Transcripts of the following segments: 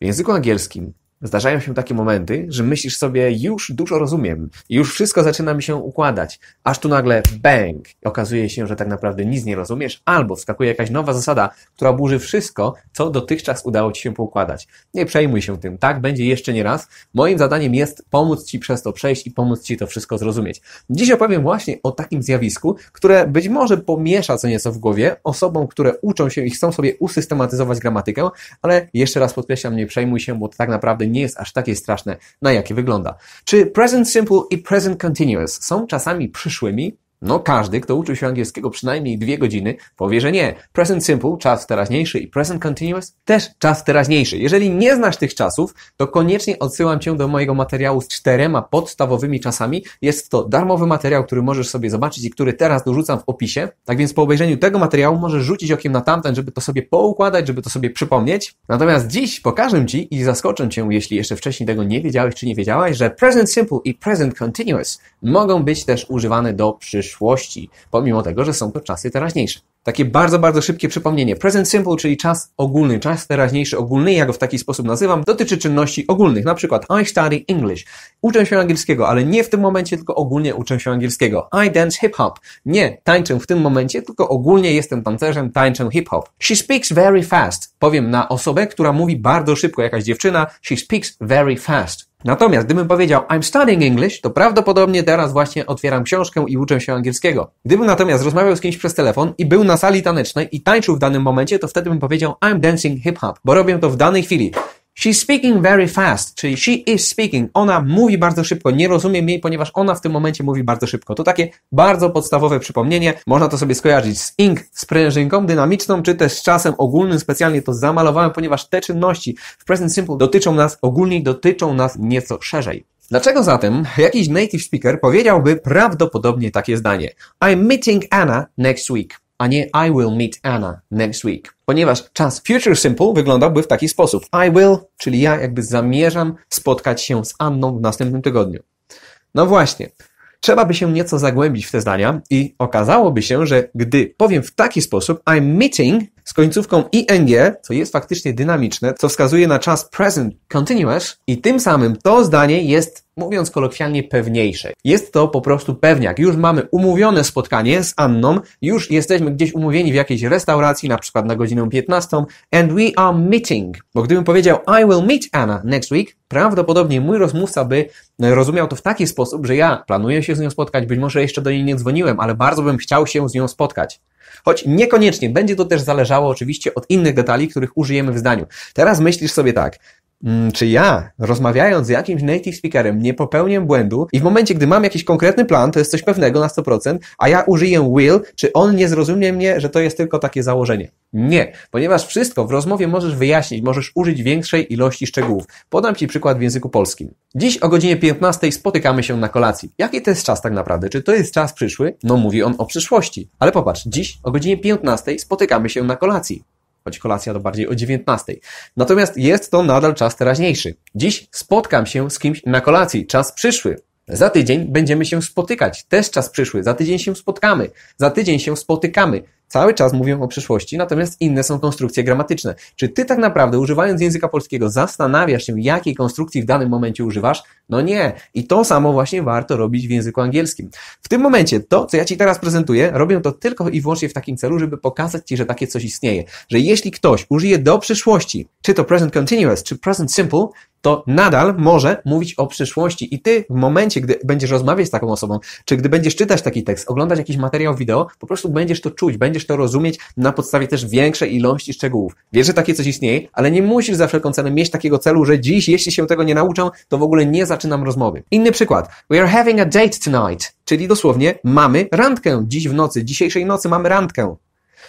języku angielskim Zdarzają się takie momenty, że myślisz sobie, już dużo rozumiem, już wszystko zaczyna mi się układać, aż tu nagle bang! Okazuje się, że tak naprawdę nic nie rozumiesz, albo wskakuje jakaś nowa zasada, która burzy wszystko, co dotychczas udało Ci się poukładać. Nie przejmuj się tym, tak będzie jeszcze nie raz. Moim zadaniem jest pomóc Ci przez to przejść i pomóc Ci to wszystko zrozumieć. Dziś opowiem właśnie o takim zjawisku, które być może pomiesza co nieco w głowie osobom, które uczą się i chcą sobie usystematyzować gramatykę, ale jeszcze raz podkreślam, nie przejmuj się, bo tak naprawdę nie jest aż takie straszne, na jakie wygląda. Czy present simple i present continuous są czasami przyszłymi? No każdy, kto uczył się angielskiego przynajmniej dwie godziny, powie, że nie. Present simple, czas teraźniejszy i present continuous, też czas teraźniejszy. Jeżeli nie znasz tych czasów, to koniecznie odsyłam Cię do mojego materiału z czterema podstawowymi czasami. Jest to darmowy materiał, który możesz sobie zobaczyć i który teraz dorzucam w opisie. Tak więc po obejrzeniu tego materiału możesz rzucić okiem na tamten, żeby to sobie poukładać, żeby to sobie przypomnieć. Natomiast dziś pokażę Ci i zaskoczę Cię, jeśli jeszcze wcześniej tego nie wiedziałeś czy nie wiedziałaś, że present simple i present continuous mogą być też używane do przyszłości przeszłości, pomimo tego, że są to czasy teraźniejsze. Takie bardzo, bardzo szybkie przypomnienie. Present simple, czyli czas ogólny, czas teraźniejszy ogólny, ja go w taki sposób nazywam, dotyczy czynności ogólnych, na przykład I study English. Uczę się angielskiego, ale nie w tym momencie, tylko ogólnie uczę się angielskiego. I dance hip-hop. Nie tańczę w tym momencie, tylko ogólnie jestem tancerzem, tańczę hip-hop. She speaks very fast. Powiem na osobę, która mówi bardzo szybko, jakaś dziewczyna. She speaks very fast. Natomiast gdybym powiedział I'm studying English, to prawdopodobnie teraz właśnie otwieram książkę i uczę się angielskiego. Gdybym natomiast rozmawiał z kimś przez telefon i był na sali tanecznej i tańczył w danym momencie, to wtedy bym powiedział I'm dancing hip hop, bo robię to w danej chwili. She's speaking very fast, czyli she is speaking. Ona mówi bardzo szybko. Nie rozumiem jej, ponieważ ona w tym momencie mówi bardzo szybko. To takie bardzo podstawowe przypomnienie. Można to sobie skojarzyć z ink, sprężynką dynamiczną, czy też z czasem ogólnym. Specjalnie to zamalowałem, ponieważ te czynności w present simple dotyczą nas ogólnie, dotyczą nas nieco szerzej. Dlaczego zatem jakiś native speaker powiedziałby prawdopodobnie takie zdanie? I'm meeting Anna next week a nie I will meet Anna next week. Ponieważ czas future simple wyglądałby w taki sposób. I will, czyli ja jakby zamierzam spotkać się z Anną w następnym tygodniu. No właśnie. Trzeba by się nieco zagłębić w te zdania i okazałoby się, że gdy powiem w taki sposób I'm meeting z końcówką ing, co jest faktycznie dynamiczne, co wskazuje na czas present continuous i tym samym to zdanie jest mówiąc kolokwialnie, pewniejsze. Jest to po prostu pewniak. Już mamy umówione spotkanie z Anną, już jesteśmy gdzieś umówieni w jakiejś restauracji, na przykład na godzinę 15, and we are meeting. Bo gdybym powiedział, I will meet Anna next week, prawdopodobnie mój rozmówca by e, rozumiał to w taki sposób, że ja planuję się z nią spotkać, być może jeszcze do niej nie dzwoniłem, ale bardzo bym chciał się z nią spotkać. Choć niekoniecznie, będzie to też zależało oczywiście od innych detali, których użyjemy w zdaniu. Teraz myślisz sobie tak, Mm, czy ja, rozmawiając z jakimś native speakerem, nie popełnię błędu i w momencie, gdy mam jakiś konkretny plan, to jest coś pewnego na 100%, a ja użyję will, czy on nie zrozumie mnie, że to jest tylko takie założenie? Nie, ponieważ wszystko w rozmowie możesz wyjaśnić, możesz użyć większej ilości szczegółów. Podam Ci przykład w języku polskim. Dziś o godzinie 15 spotykamy się na kolacji. Jaki to jest czas tak naprawdę? Czy to jest czas przyszły? No mówi on o przyszłości. Ale popatrz, dziś o godzinie 15 spotykamy się na kolacji choć kolacja to bardziej o 19. Natomiast jest to nadal czas teraźniejszy. Dziś spotkam się z kimś na kolacji, czas przyszły. Za tydzień będziemy się spotykać, też czas przyszły. Za tydzień się spotkamy, za tydzień się spotykamy cały czas mówią o przyszłości, natomiast inne są konstrukcje gramatyczne. Czy ty tak naprawdę, używając języka polskiego, zastanawiasz się, jakiej konstrukcji w danym momencie używasz? No nie. I to samo właśnie warto robić w języku angielskim. W tym momencie to, co ja ci teraz prezentuję, robię to tylko i wyłącznie w takim celu, żeby pokazać ci, że takie coś istnieje. Że jeśli ktoś użyje do przyszłości, czy to present continuous, czy present simple, to nadal może mówić o przyszłości. I ty w momencie, gdy będziesz rozmawiać z taką osobą, czy gdy będziesz czytać taki tekst, oglądać jakiś materiał wideo, po prostu będziesz to czuć, będziesz będziesz to rozumieć na podstawie też większej ilości szczegółów. Wiesz, że takie coś istnieje, ale nie musisz za wszelką cenę mieć takiego celu, że dziś, jeśli się tego nie nauczę, to w ogóle nie zaczynam rozmowy. Inny przykład. We are having a date tonight. Czyli dosłownie mamy randkę dziś w nocy, dzisiejszej nocy mamy randkę.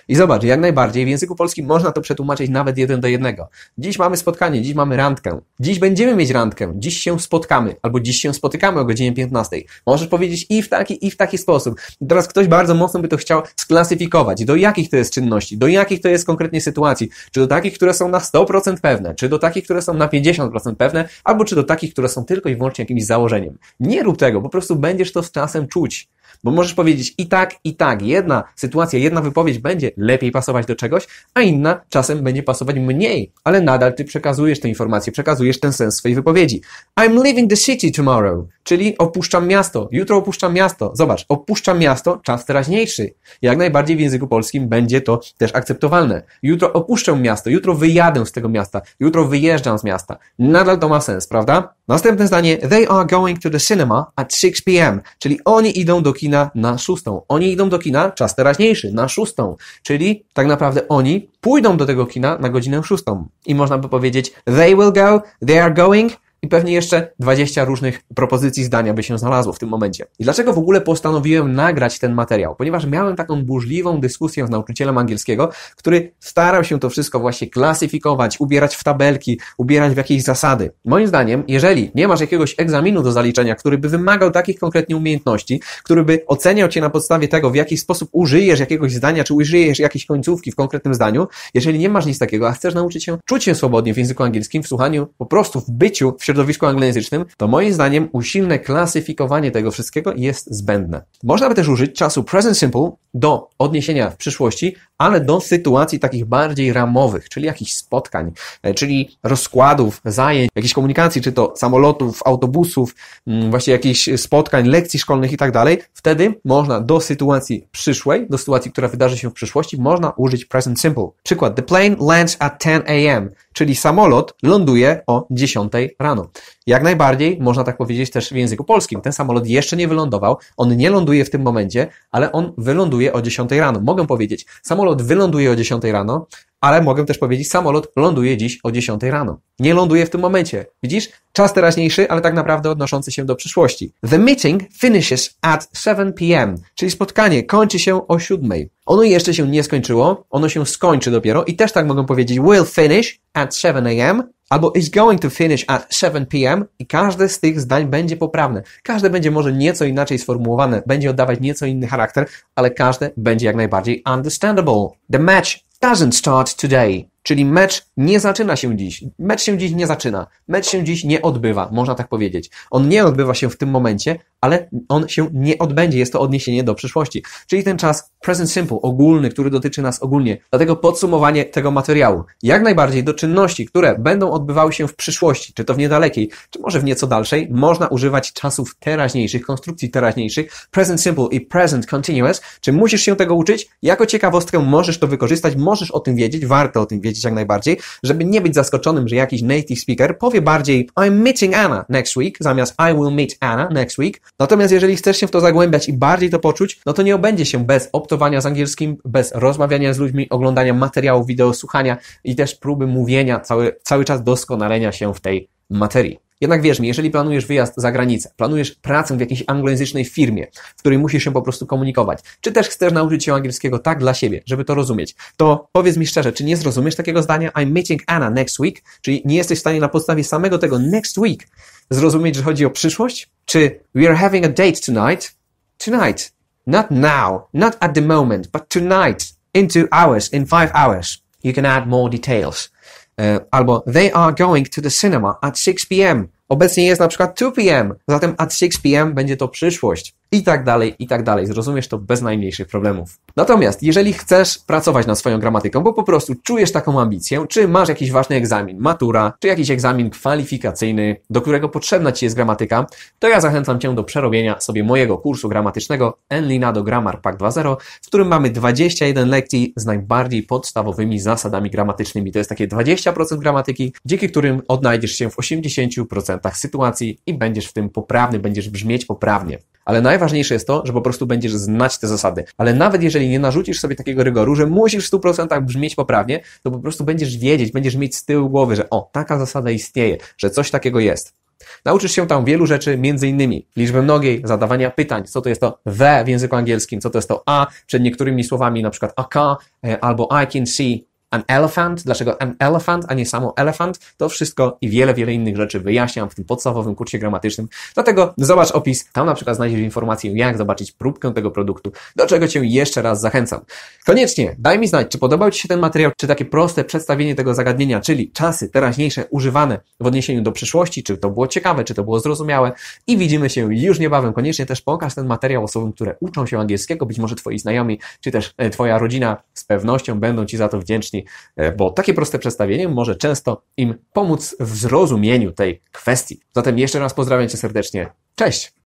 I zobacz, jak najbardziej w języku polskim można to przetłumaczyć nawet jeden do jednego. Dziś mamy spotkanie, dziś mamy randkę. Dziś będziemy mieć randkę. Dziś się spotkamy. Albo dziś się spotykamy o godzinie 15. Możesz powiedzieć i w taki, i w taki sposób. teraz ktoś bardzo mocno by to chciał sklasyfikować. Do jakich to jest czynności? Do jakich to jest konkretnie sytuacji? Czy do takich, które są na 100% pewne? Czy do takich, które są na 50% pewne? Albo czy do takich, które są tylko i wyłącznie jakimś założeniem? Nie rób tego. Po prostu będziesz to z czasem czuć. Bo możesz powiedzieć i tak, i tak. Jedna sytuacja, jedna wypowiedź będzie lepiej pasować do czegoś, a inna czasem będzie pasować mniej. Ale nadal ty przekazujesz tę informację, przekazujesz ten sens swojej wypowiedzi. I'm leaving the city tomorrow czyli opuszczam miasto. Jutro opuszczam miasto. Zobacz, opuszczam miasto, czas teraźniejszy. Jak najbardziej w języku polskim będzie to też akceptowalne. Jutro opuszczę miasto, jutro wyjadę z tego miasta, jutro wyjeżdżam z miasta. Nadal to ma sens, prawda? Następne zdanie, they are going to the cinema at 6 p.m., czyli oni idą do kina na szóstą. Oni idą do kina, czas teraźniejszy, na szóstą. Czyli tak naprawdę oni pójdą do tego kina na godzinę szóstą. I można by powiedzieć, they will go, they are going, i pewnie jeszcze 20 różnych propozycji zdania by się znalazło w tym momencie. I dlaczego w ogóle postanowiłem nagrać ten materiał? Ponieważ miałem taką burzliwą dyskusję z nauczycielem angielskiego, który starał się to wszystko właśnie klasyfikować, ubierać w tabelki, ubierać w jakieś zasady. Moim zdaniem, jeżeli nie masz jakiegoś egzaminu do zaliczenia, który by wymagał takich konkretnie umiejętności, który by oceniał cię na podstawie tego, w jaki sposób użyjesz jakiegoś zdania, czy użyjesz jakiejś końcówki w konkretnym zdaniu, jeżeli nie masz nic takiego, a chcesz nauczyć się czuć się swobodnie w języku angielskim, w słuchaniu, po prostu w byciu w środowisku środowisku anglojęzycznym, to moim zdaniem usilne klasyfikowanie tego wszystkiego jest zbędne. Można by też użyć czasu present simple do odniesienia w przyszłości, ale do sytuacji takich bardziej ramowych, czyli jakichś spotkań, e, czyli rozkładów, zajęć, jakichś komunikacji, czy to samolotów, autobusów, mm, właśnie jakichś spotkań, lekcji szkolnych i tak dalej. Wtedy można do sytuacji przyszłej, do sytuacji, która wydarzy się w przyszłości, można użyć present simple. Przykład, the plane lands at 10 a.m czyli samolot ląduje o 10 rano. Jak najbardziej można tak powiedzieć też w języku polskim. Ten samolot jeszcze nie wylądował, on nie ląduje w tym momencie, ale on wyląduje o 10 rano. Mogę powiedzieć, samolot wyląduje o 10 rano, ale mogę też powiedzieć, samolot ląduje dziś o 10 rano. Nie ląduje w tym momencie. Widzisz? Czas teraźniejszy, ale tak naprawdę odnoszący się do przyszłości. The meeting finishes at 7 p.m., czyli spotkanie kończy się o 7. Ono jeszcze się nie skończyło, ono się skończy dopiero i też tak mogą powiedzieć will finish at 7 a.m., albo is going to finish at 7 p.m. i każde z tych zdań będzie poprawne. Każde będzie może nieco inaczej sformułowane, będzie oddawać nieco inny charakter, ale każde będzie jak najbardziej understandable. The match doesn't start today Czyli mecz nie zaczyna się dziś. Mecz się dziś nie zaczyna. Mecz się dziś nie odbywa, można tak powiedzieć. On nie odbywa się w tym momencie, ale on się nie odbędzie. Jest to odniesienie do przyszłości. Czyli ten czas present simple, ogólny, który dotyczy nas ogólnie. Dlatego podsumowanie tego materiału. Jak najbardziej do czynności, które będą odbywały się w przyszłości, czy to w niedalekiej, czy może w nieco dalszej, można używać czasów teraźniejszych, konstrukcji teraźniejszych, present simple i present continuous. Czy musisz się tego uczyć? Jako ciekawostkę możesz to wykorzystać, możesz o tym wiedzieć, warto o tym wiedzieć powiedzieć jak najbardziej, żeby nie być zaskoczonym, że jakiś native speaker powie bardziej I'm meeting Anna next week, zamiast I will meet Anna next week. Natomiast jeżeli chcesz się w to zagłębiać i bardziej to poczuć, no to nie obędzie się bez optowania z angielskim, bez rozmawiania z ludźmi, oglądania materiałów wideo, słuchania i też próby mówienia, cały, cały czas doskonalenia się w tej materii. Jednak wierz mi, jeżeli planujesz wyjazd za granicę, planujesz pracę w jakiejś anglojęzycznej firmie, w której musisz się po prostu komunikować, czy też chcesz nauczyć się angielskiego tak dla siebie, żeby to rozumieć, to powiedz mi szczerze, czy nie zrozumiesz takiego zdania I'm meeting Anna next week? Czyli nie jesteś w stanie na podstawie samego tego next week zrozumieć, że chodzi o przyszłość? Czy we're having a date tonight? Tonight. Not now. Not at the moment, but tonight. In two hours. In five hours. You can add more details. E, albo they are going to the cinema at 6 p.m. Obecnie jest na przykład 2 p.m., zatem at 6 p.m. będzie to przyszłość i tak dalej, i tak dalej. Zrozumiesz to bez najmniejszych problemów. Natomiast jeżeli chcesz pracować nad swoją gramatyką, bo po prostu czujesz taką ambicję, czy masz jakiś ważny egzamin, matura, czy jakiś egzamin kwalifikacyjny, do którego potrzebna Ci jest gramatyka, to ja zachęcam Cię do przerobienia sobie mojego kursu gramatycznego Enlina do Grammar Pack 2.0, w którym mamy 21 lekcji z najbardziej podstawowymi zasadami gramatycznymi. To jest takie 20% gramatyki, dzięki którym odnajdziesz się w 80% sytuacji i będziesz w tym poprawny, będziesz brzmieć poprawnie. Ale najważniejsze jest to, że po prostu będziesz znać te zasady. Ale nawet jeżeli nie narzucisz sobie takiego rygoru, że musisz w 100% brzmieć poprawnie, to po prostu będziesz wiedzieć, będziesz mieć z tyłu głowy, że o, taka zasada istnieje, że coś takiego jest. Nauczysz się tam wielu rzeczy, między innymi liczby mnogiej, zadawania pytań, co to jest to the w języku angielskim, co to jest to a, przed niektórymi słowami na przykład a e, albo I can see, an elephant, dlaczego an elephant, a nie samo elephant? to wszystko i wiele, wiele innych rzeczy wyjaśniam w tym podstawowym kursie gramatycznym. Dlatego zobacz opis, tam na przykład znajdziesz informację, jak zobaczyć próbkę tego produktu, do czego Cię jeszcze raz zachęcam. Koniecznie daj mi znać, czy podobał Ci się ten materiał, czy takie proste przedstawienie tego zagadnienia, czyli czasy teraźniejsze używane w odniesieniu do przyszłości, czy to było ciekawe, czy to było zrozumiałe i widzimy się już niebawem. Koniecznie też pokaż ten materiał osobom, które uczą się angielskiego, być może Twoi znajomi, czy też e, Twoja rodzina z pewnością będą Ci za to wdzięczni. E, bo takie proste przedstawienie może często im pomóc w zrozumieniu tej kwestii. Zatem jeszcze raz pozdrawiam Cię serdecznie. Cześć!